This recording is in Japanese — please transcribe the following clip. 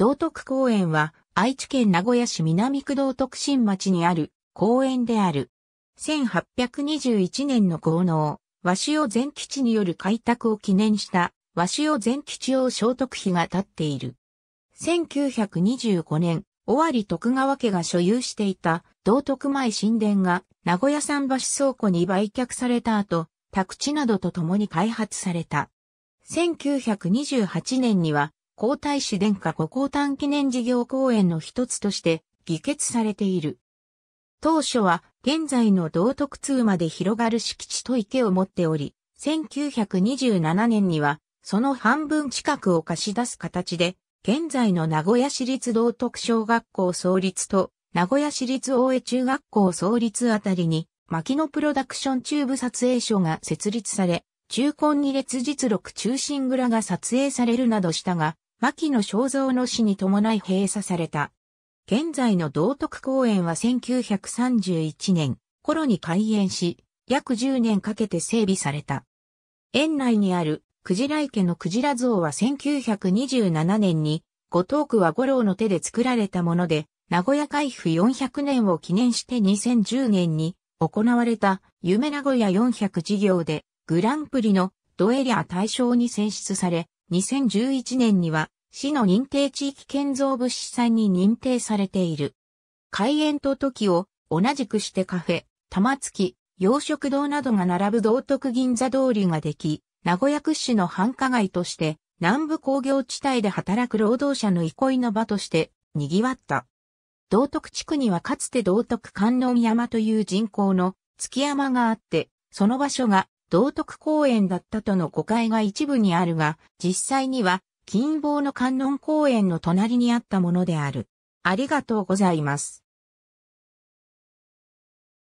道徳公園は愛知県名古屋市南区道徳新町にある公園である。1821年の豪農、和を全吉による開拓を記念した和を全吉王聖徳碑が立っている。1925年、尾張徳川家が所有していた道徳前神殿が名古屋桟橋倉庫に売却された後、宅地などと共に開発された。1928年には皇太子殿下御皇誕記念事業公演の一つとして議決されている。当初は現在の道徳通まで広がる敷地と池を持っており、1927年にはその半分近くを貸し出す形で、現在の名古屋市立道徳小学校創立と名古屋市立大江中学校創立あたりに、牧野プロダクションチューブ撮影所が設立され、中根二列実録中心蔵が撮影されるなどしたが、牧野正像の死に伴い閉鎖された。現在の道徳公園は1931年頃に開園し、約10年かけて整備された。園内にあるクジラ池のクジラ像は1927年に、後藤区は五郎の手で作られたもので、名古屋開府400年を記念して2010年に行われた夢名古屋400事業でグランプリのドエリア大賞に選出され、2011年には市の認定地域建造物資産に認定されている。開園と時を同じくしてカフェ、玉月、洋食堂などが並ぶ道徳銀座通りができ、名古屋屈指の繁華街として南部工業地帯で働く労働者の憩いの場として賑わった。道徳地区にはかつて道徳観音山という人口の月山があって、その場所が道徳公園だったとの誤解が一部にあるが、実際には金棒の観音公園の隣にあったものである。ありがとうございます。